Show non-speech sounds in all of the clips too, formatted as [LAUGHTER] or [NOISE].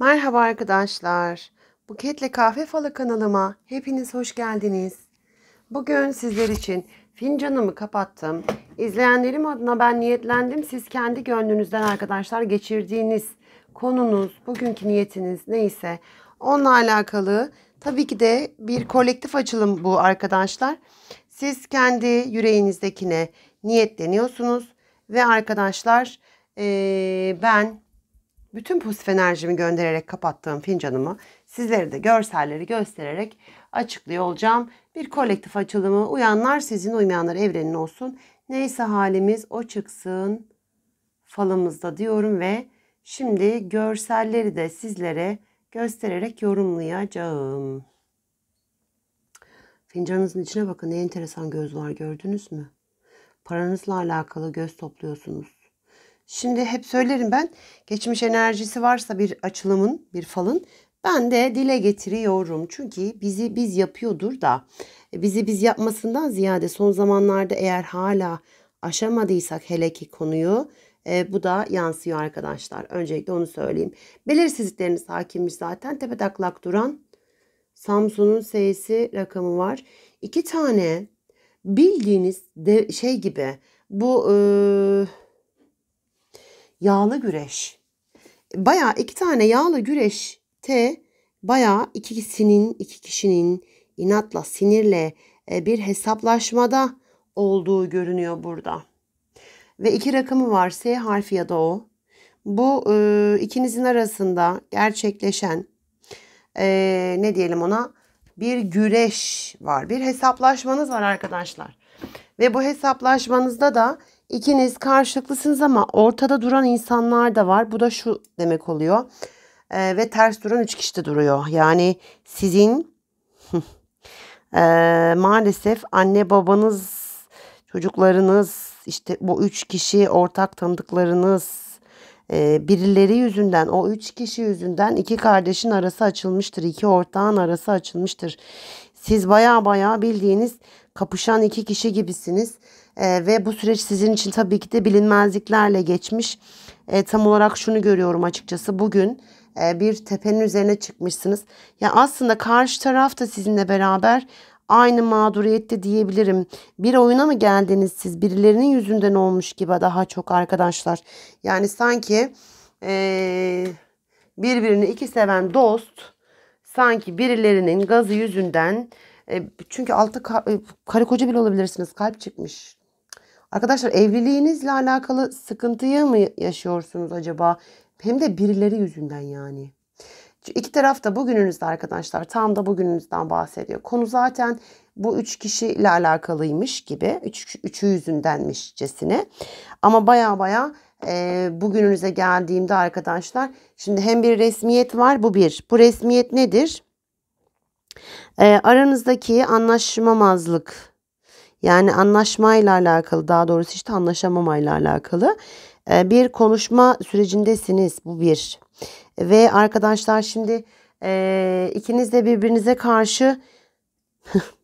Merhaba arkadaşlar. Buketle Kahve Falı kanalıma hepiniz hoş geldiniz. Bugün sizler için fincanımı kapattım. İzleyenlerim adına ben niyetlendim. Siz kendi gönlünüzden arkadaşlar geçirdiğiniz konunuz, bugünkü niyetiniz neyse onunla alakalı tabii ki de bir kolektif açılım bu arkadaşlar. Siz kendi yüreğinizdekine niyetleniyorsunuz ve arkadaşlar ee, ben bütün pozitif enerjimi göndererek kapattığım fincanımı sizlere de görselleri göstererek açıklıyor olacağım. Bir kolektif açılımı uyanlar sizin uymayanlar evrenin olsun. Neyse halimiz o çıksın falımızda diyorum ve şimdi görselleri de sizlere göstererek yorumlayacağım. Fincanınızın içine bakın ne enteresan gözler gördünüz mü? Paranızla alakalı göz topluyorsunuz. Şimdi hep söylerim ben geçmiş enerjisi varsa bir açılımın, bir falın ben de dile getiriyorum. Çünkü bizi biz yapıyordur da e, bizi biz yapmasından ziyade son zamanlarda eğer hala aşamadıysak hele ki konuyu e, bu da yansıyor arkadaşlar. Öncelikle onu söyleyeyim. Belirsizlikleriniz hakimmiş zaten. Tepe taklak duran Samsun'un S'si rakamı var. İki tane bildiğiniz de, şey gibi bu... E, yağlı güreş. Baya iki tane yağlı güreş te baya iki kişinin iki kişinin inatla sinirle e, bir hesaplaşmada olduğu görünüyor burada. Ve iki rakamı var S harfi ya da O. Bu e, ikinizin arasında gerçekleşen e, ne diyelim ona bir güreş var. Bir hesaplaşmanız var arkadaşlar. Ve bu hesaplaşmanızda da İkiniz karşılıklısınız ama ortada duran insanlar da var. Bu da şu demek oluyor. E, ve ters duran üç kişi de duruyor. Yani sizin [LAUGHS] e, maalesef anne babanız, çocuklarınız, işte bu üç kişi ortak tanıdıklarınız e, birileri yüzünden o üç kişi yüzünden iki kardeşin arası açılmıştır. iki ortağın arası açılmıştır. Siz baya baya bildiğiniz kapışan iki kişi gibisiniz. E, ve bu süreç sizin için tabii ki de bilinmezliklerle geçmiş. E, tam olarak şunu görüyorum açıkçası bugün e, bir tepenin üzerine çıkmışsınız. Ya aslında karşı taraf da sizinle beraber aynı mağduriyette diyebilirim. Bir oyuna mı geldiniz siz? Birilerinin yüzünden olmuş gibi daha çok arkadaşlar. Yani sanki e, birbirini iki seven dost sanki birilerinin gazı yüzünden e, çünkü altı ka, e, karı koca bile olabilirsiniz. Kalp çıkmış. Arkadaşlar evliliğinizle alakalı sıkıntıyı mı yaşıyorsunuz acaba? Hem de birileri yüzünden yani. İki taraf da bugününüzde arkadaşlar tam da bugününüzden bahsediyor. Konu zaten bu üç kişiyle alakalıymış gibi. Üç, üçü yüzündenmişçesine. Ama baya baya e, bugününüze geldiğimde arkadaşlar şimdi hem bir resmiyet var bu bir. Bu resmiyet nedir? E, aranızdaki anlaşmamazlık yani anlaşmayla alakalı daha doğrusu işte anlaşamamayla alakalı e, bir konuşma sürecindesiniz bu bir. Ve arkadaşlar şimdi e, ikiniz de birbirinize karşı [LAUGHS]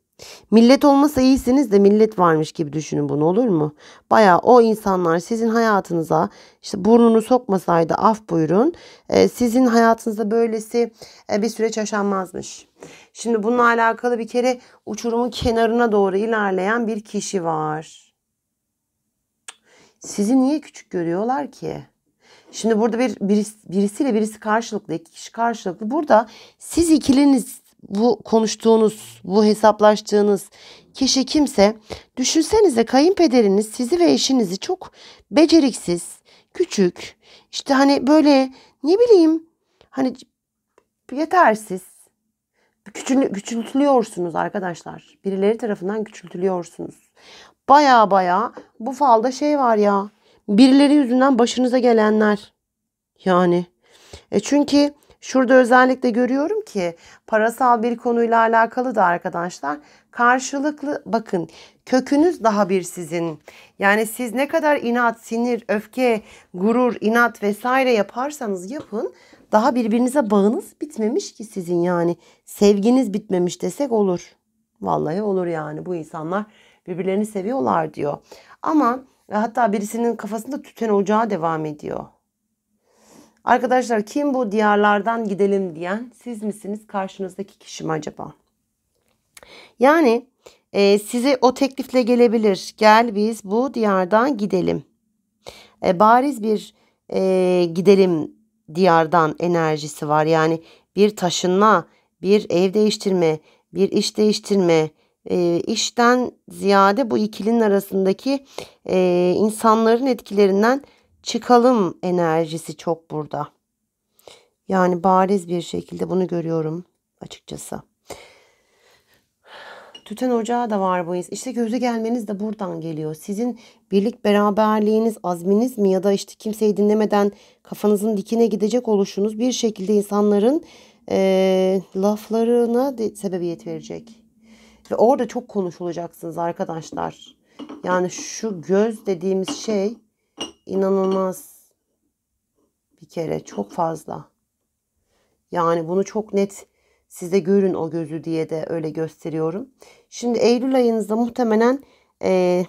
Millet olmasa iyisiniz de millet varmış gibi düşünün bunu olur mu? Baya o insanlar sizin hayatınıza işte burnunu sokmasaydı af buyurun e, sizin hayatınızda böylesi e, bir süreç yaşanmazmış. Şimdi bununla alakalı bir kere uçurumun kenarına doğru ilerleyen bir kişi var. Sizi niye küçük görüyorlar ki? Şimdi burada bir birisiyle birisi karşılıklı, iki kişi karşılıklı. Burada siz ikiliniz bu konuştuğunuz, bu hesaplaştığınız kişi kimse düşünsenize kayınpederiniz sizi ve eşinizi çok beceriksiz, küçük, işte hani böyle ne bileyim hani yetersiz, küçül, küçültülüyorsunuz arkadaşlar. Birileri tarafından küçültülüyorsunuz. Baya baya bu falda şey var ya. Birileri yüzünden başınıza gelenler. Yani. E çünkü Şurada özellikle görüyorum ki parasal bir konuyla alakalı da arkadaşlar karşılıklı bakın kökünüz daha bir sizin. Yani siz ne kadar inat, sinir, öfke, gurur, inat vesaire yaparsanız yapın daha birbirinize bağınız bitmemiş ki sizin yani. Sevginiz bitmemiş desek olur. Vallahi olur yani bu insanlar birbirlerini seviyorlar diyor. Ama hatta birisinin kafasında tüten ocağı devam ediyor. Arkadaşlar kim bu diyarlardan gidelim diyen siz misiniz karşınızdaki kişi mi acaba? Yani e, size o teklifle gelebilir. Gel biz bu diyardan gidelim. E, bariz bir e, gidelim diyardan enerjisi var. Yani bir taşınma, bir ev değiştirme, bir iş değiştirme, e, işten ziyade bu ikilinin arasındaki e, insanların etkilerinden çıkalım enerjisi çok burada. Yani bariz bir şekilde bunu görüyorum açıkçası. Tüten ocağı da var bu his. İşte gözü gelmeniz de buradan geliyor. Sizin birlik beraberliğiniz, azminiz mi ya da işte kimseyi dinlemeden kafanızın dikine gidecek oluşunuz bir şekilde insanların e, laflarına sebebiyet verecek. Ve orada çok konuşulacaksınız arkadaşlar. Yani şu göz dediğimiz şey inanılmaz. Bir kere çok fazla. Yani bunu çok net size görün o gözü diye de öyle gösteriyorum. Şimdi Eylül ayınızda muhtemelen e,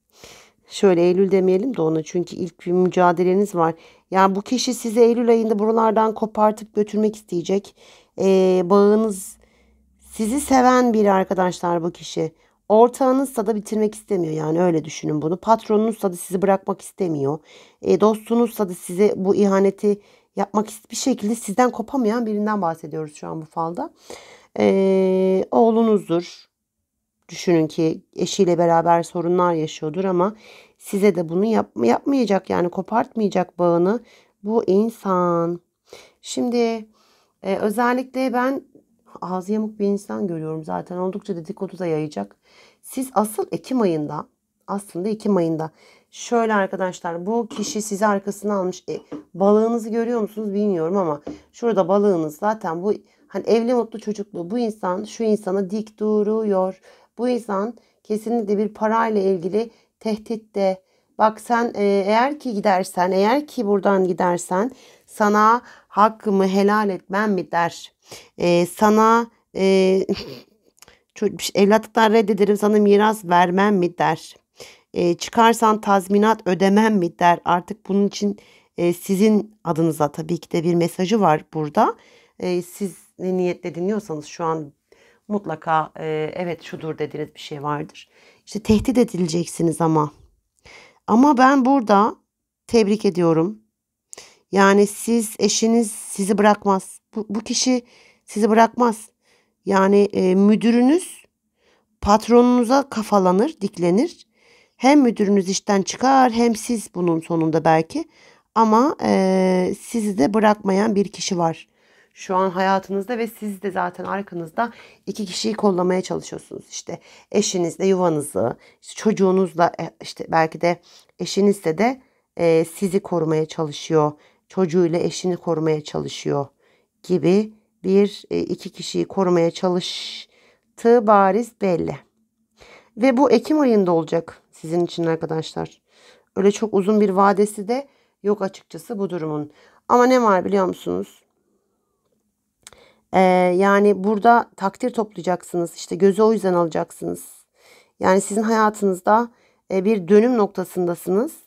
[LAUGHS] şöyle Eylül demeyelim de ona çünkü ilk bir mücadeleniz var. Yani bu kişi sizi Eylül ayında buralardan kopartıp götürmek isteyecek. E, bağınız sizi seven bir arkadaşlar bu kişi. Ortağınızsa da bitirmek istemiyor yani öyle düşünün bunu. Patronunuzsa da sizi bırakmak istemiyor. E, dostunuzsa da size bu ihaneti yapmak bir şekilde sizden kopamayan birinden bahsediyoruz şu an bu falda. E, oğlunuzdur. Düşünün ki eşiyle beraber sorunlar yaşıyordur ama size de bunu yap, yapmayacak yani kopartmayacak bağını bu insan. Şimdi e, özellikle ben ağzı yamuk bir insan görüyorum zaten. Oldukça dedikodu da yayacak. Siz asıl Ekim ayında aslında Ekim ayında şöyle arkadaşlar bu kişi sizi arkasına almış. E, balığınızı görüyor musunuz bilmiyorum ama şurada balığınız zaten bu hani evli mutlu çocuklu bu insan şu insana dik duruyor. Bu insan kesinlikle bir parayla ilgili tehditte. Bak sen e, eğer ki gidersen eğer ki buradan gidersen sana hakkımı helal etmem mi der. E, sana e, [LAUGHS] evlatlıktan reddederim sana miras vermem mi der. E, çıkarsan tazminat ödemem mi der. Artık bunun için e, sizin adınıza tabii ki de bir mesajı var burada. E, siz ne niyetle dinliyorsanız şu an mutlaka e, evet şudur dediğiniz bir şey vardır. İşte tehdit edileceksiniz ama. Ama ben burada tebrik ediyorum. Yani siz eşiniz sizi bırakmaz. Bu, bu kişi sizi bırakmaz. Yani e, müdürünüz patronunuza kafalanır, diklenir. Hem müdürünüz işten çıkar hem siz bunun sonunda belki. Ama e, sizi de bırakmayan bir kişi var. Şu an hayatınızda ve siz de zaten arkanızda iki kişiyi kollamaya çalışıyorsunuz. İşte eşinizle yuvanızı, işte çocuğunuzla e, işte belki de eşinizle de e, sizi korumaya çalışıyor çocuğuyla eşini korumaya çalışıyor gibi bir e, iki kişiyi korumaya çalıştığı bariz belli. Ve bu Ekim ayında olacak sizin için arkadaşlar. Öyle çok uzun bir vadesi de yok açıkçası bu durumun. Ama ne var biliyor musunuz? Ee, yani burada takdir toplayacaksınız. İşte gözü o yüzden alacaksınız. Yani sizin hayatınızda e, bir dönüm noktasındasınız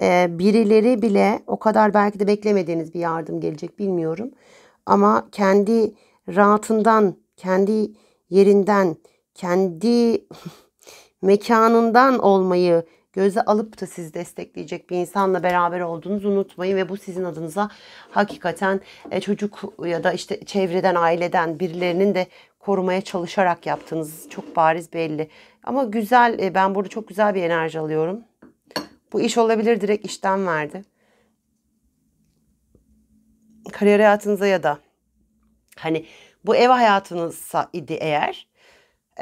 ee, birileri bile o kadar belki de beklemediğiniz bir yardım gelecek bilmiyorum. Ama kendi rahatından, kendi yerinden, kendi [LAUGHS] mekanından olmayı göze alıp da sizi destekleyecek bir insanla beraber olduğunuzu unutmayın ve bu sizin adınıza hakikaten e, çocuk ya da işte çevreden, aileden birilerinin de korumaya çalışarak yaptığınız çok bariz belli. Ama güzel e, ben burada çok güzel bir enerji alıyorum. Bu iş olabilir direkt işten verdi. Kariyer hayatınıza ya da hani bu ev hayatınızsa idi eğer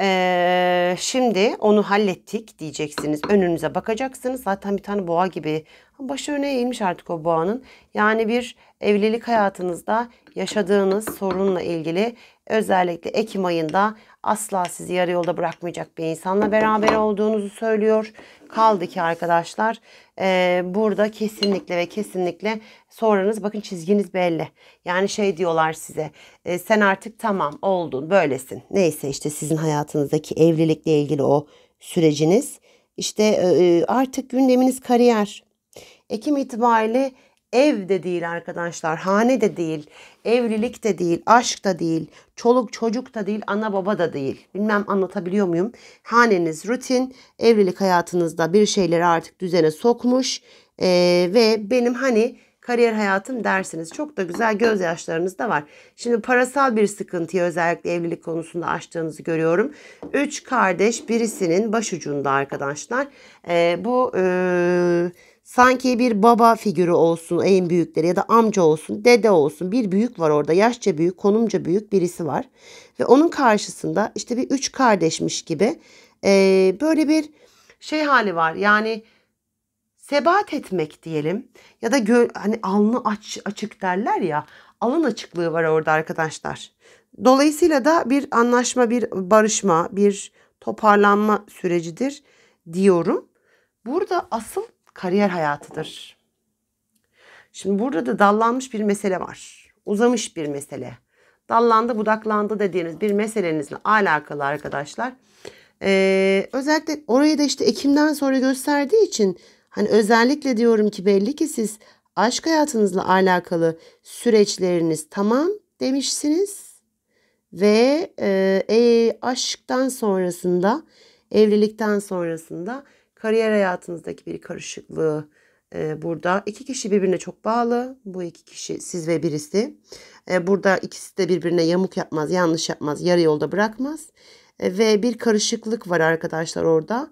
ee, şimdi onu hallettik diyeceksiniz. Önünüze bakacaksınız. Zaten bir tane boğa gibi. Başı öne eğilmiş artık o boğanın. Yani bir evlilik hayatınızda yaşadığınız sorunla ilgili özellikle Ekim ayında asla sizi yarı yolda bırakmayacak bir insanla beraber olduğunuzu söylüyor. Kaldı ki arkadaşlar e, burada kesinlikle ve kesinlikle sonranız bakın çizginiz belli. Yani şey diyorlar size e, sen artık tamam oldun böylesin. Neyse işte sizin hayatınızdaki evlilikle ilgili o süreciniz. İşte e, artık gündeminiz kariyer. Ekim itibariyle Ev de değil arkadaşlar, hane de değil, evlilik de değil, aşk da değil, çoluk çocuk da değil, ana baba da değil. Bilmem anlatabiliyor muyum? Haneniz rutin, evlilik hayatınızda bir şeyleri artık düzene sokmuş ee, ve benim hani kariyer hayatım dersiniz. Çok da güzel gözyaşlarınız da var. Şimdi parasal bir sıkıntıyı özellikle evlilik konusunda açtığınızı görüyorum. Üç kardeş birisinin başucunda arkadaşlar. Ee, bu... Ee, Sanki bir baba figürü olsun en büyükleri ya da amca olsun, dede olsun bir büyük var orada. Yaşça büyük, konumca büyük birisi var. Ve onun karşısında işte bir üç kardeşmiş gibi e, böyle bir şey hali var. Yani sebat etmek diyelim ya da gö hani alnı aç açık derler ya alın açıklığı var orada arkadaşlar. Dolayısıyla da bir anlaşma, bir barışma, bir toparlanma sürecidir diyorum. Burada asıl kariyer hayatıdır. Şimdi burada da dallanmış bir mesele var. Uzamış bir mesele. Dallandı, budaklandı dediğiniz bir meselenizle alakalı arkadaşlar. Ee, özellikle orayı da işte Ekim'den sonra gösterdiği için hani özellikle diyorum ki belli ki siz aşk hayatınızla alakalı süreçleriniz tamam demişsiniz. Ve e, e, aşktan sonrasında, evlilikten sonrasında Kariyer hayatınızdaki bir karışıklığı e, burada. İki kişi birbirine çok bağlı. Bu iki kişi siz ve birisi. E, burada ikisi de birbirine yamuk yapmaz, yanlış yapmaz, yarı yolda bırakmaz. E, ve bir karışıklık var arkadaşlar orada.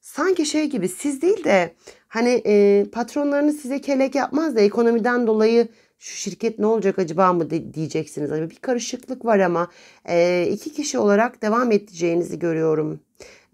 Sanki şey gibi siz değil de hani e, patronlarınız size kelek yapmaz da ekonomiden dolayı şu şirket ne olacak acaba mı diyeceksiniz. Hani bir karışıklık var ama e, iki kişi olarak devam edeceğinizi görüyorum.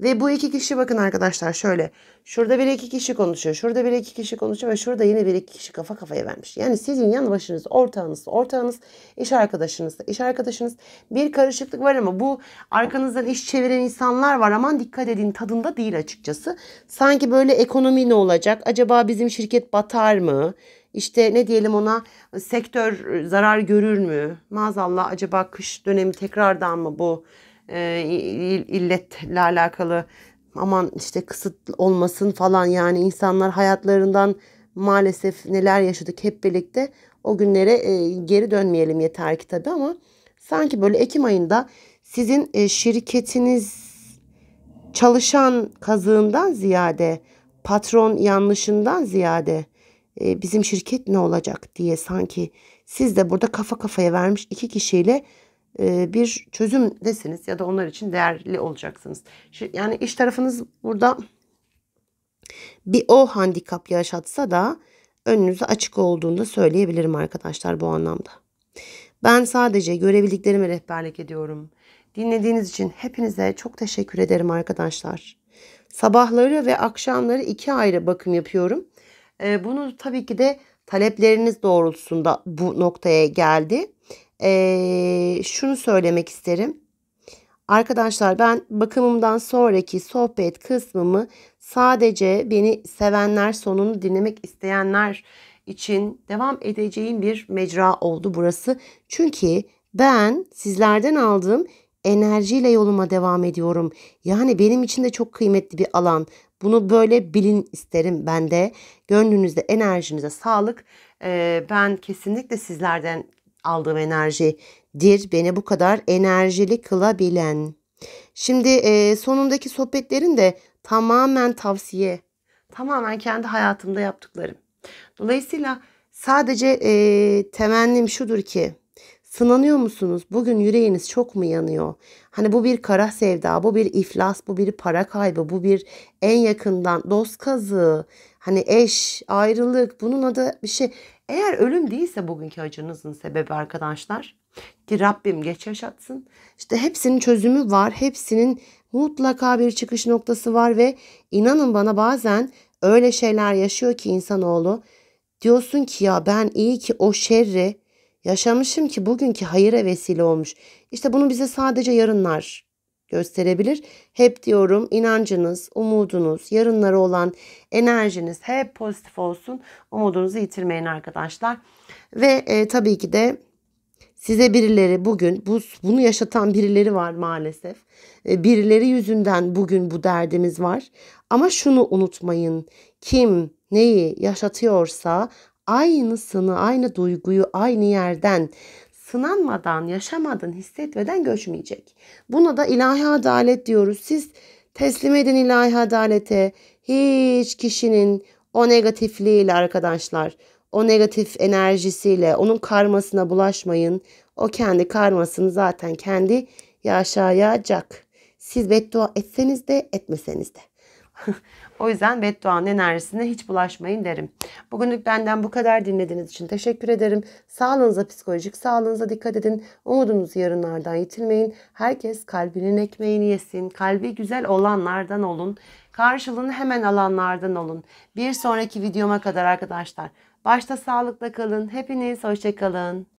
Ve bu iki kişi bakın arkadaşlar şöyle. Şurada bir iki kişi konuşuyor. Şurada bir iki kişi konuşuyor ve şurada yine bir iki kişi kafa kafaya vermiş. Yani sizin yan başınız, ortağınız, ortağınız, iş arkadaşınız, iş arkadaşınız. Bir karışıklık var ama bu arkanızdan iş çeviren insanlar var. Aman dikkat edin tadında değil açıkçası. Sanki böyle ekonomi ne olacak? Acaba bizim şirket batar mı? İşte ne diyelim ona sektör zarar görür mü? Maazallah acaba kış dönemi tekrardan mı bu? E, illetle alakalı aman işte kısıt olmasın falan yani insanlar hayatlarından maalesef neler yaşadık hep birlikte o günlere e, geri dönmeyelim yeter ki tabii ama sanki böyle Ekim ayında sizin e, şirketiniz çalışan kazığından ziyade patron yanlışından ziyade bizim şirket ne olacak diye sanki siz de burada kafa kafaya vermiş iki kişiyle e, bir çözüm desiniz ya da onlar için değerli olacaksınız. Yani iş tarafınız burada bir o handikap yaşatsa da önünüze açık olduğunda söyleyebilirim arkadaşlar bu anlamda. Ben sadece görebildiklerime rehberlik ediyorum. Dinlediğiniz için hepinize çok teşekkür ederim arkadaşlar. Sabahları ve akşamları iki ayrı bakım yapıyorum. E, bunu tabii ki de talepleriniz doğrultusunda bu noktaya geldi e, şunu söylemek isterim. Arkadaşlar ben bakımımdan sonraki sohbet kısmımı sadece beni sevenler sonunu dinlemek isteyenler için devam edeceğim bir mecra oldu burası. Çünkü ben sizlerden aldığım enerjiyle yoluma devam ediyorum. Yani benim için de çok kıymetli bir alan. Bunu böyle bilin isterim ben de. Gönlünüzde, enerjinize sağlık. Ee, ben kesinlikle sizlerden aldığım enerjidir beni bu kadar enerjili kılabilen. Şimdi e, sonundaki sohbetlerin de tamamen tavsiye, tamamen kendi hayatımda yaptıklarım. Dolayısıyla sadece e, temennim şudur ki sınanıyor musunuz? Bugün yüreğiniz çok mu yanıyor? Hani bu bir kara sevda, bu bir iflas, bu bir para kaybı, bu bir en yakından dost kazığı. Hani eş, ayrılık bunun adı bir şey. Eğer ölüm değilse bugünkü acınızın sebebi arkadaşlar ki Rabbim geç yaşatsın. İşte hepsinin çözümü var. Hepsinin mutlaka bir çıkış noktası var ve inanın bana bazen öyle şeyler yaşıyor ki insanoğlu. Diyorsun ki ya ben iyi ki o şerri yaşamışım ki bugünkü hayıra vesile olmuş. İşte bunu bize sadece yarınlar gösterebilir. Hep diyorum inancınız, umudunuz, yarınlara olan enerjiniz hep pozitif olsun. Umudunuzu yitirmeyin arkadaşlar. Ve e, tabii ki de size birileri bugün bu, bunu yaşatan birileri var maalesef. E, birileri yüzünden bugün bu derdimiz var. Ama şunu unutmayın. Kim neyi yaşatıyorsa aynısını, aynı duyguyu aynı yerden sınanmadan, yaşamadan, hissetmeden göçmeyecek. Buna da ilahi adalet diyoruz. Siz teslim edin ilahi adalete. Hiç kişinin o negatifliğiyle arkadaşlar, o negatif enerjisiyle, onun karmasına bulaşmayın. O kendi karmasını zaten kendi yaşayacak. Siz beddua etseniz de etmeseniz de. [LAUGHS] O yüzden bedduanın enerjisine hiç bulaşmayın derim. Bugünlük benden bu kadar dinlediğiniz için teşekkür ederim. Sağlığınıza, psikolojik sağlığınıza dikkat edin. Umudunuzu yarınlardan yitilmeyin. Herkes kalbinin ekmeğini yesin. Kalbi güzel olanlardan olun. Karşılığını hemen alanlardan olun. Bir sonraki videoma kadar arkadaşlar. Başta sağlıkla kalın. Hepiniz hoşçakalın.